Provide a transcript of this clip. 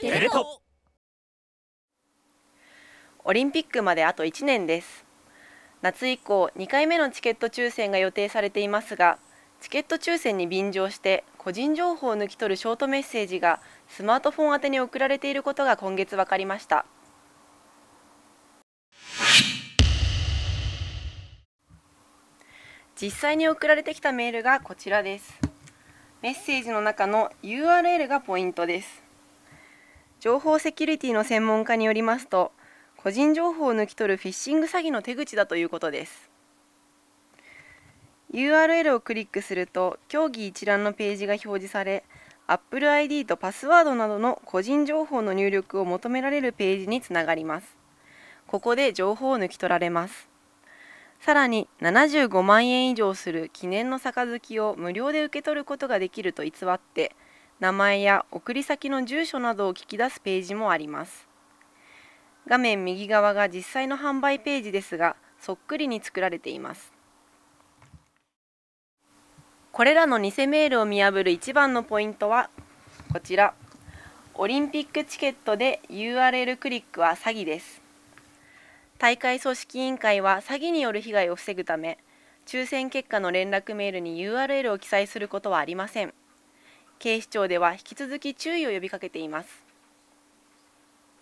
テレ東オリンピックまであと1年です夏以降2回目のチケット抽選が予定されていますがチケット抽選に便乗して個人情報を抜き取るショートメッセージがスマートフォン宛てに送られていることが今月分かりました実際に送られてきたメールがこちらですメッセージの中の URL がポイントです情報セキュリティの専門家によりますと個人情報を抜き取るフィッシング詐欺の手口だということです URL をクリックすると競技一覧のページが表示され Apple ID とパスワードなどの個人情報の入力を求められるページにつながりますここで情報を抜き取られますさらに75万円以上する記念の杯を無料で受け取ることができると偽って名前や送り先の住所などを聞き出すページもあります画面右側が実際の販売ページですがそっくりに作られていますこれらの偽メールを見破る一番のポイントはこちらオリンピックチケットで URL クリックは詐欺です大会組織委員会は詐欺による被害を防ぐため抽選結果の連絡メールに URL を記載することはありません警視庁では引き続き注意を呼びかけています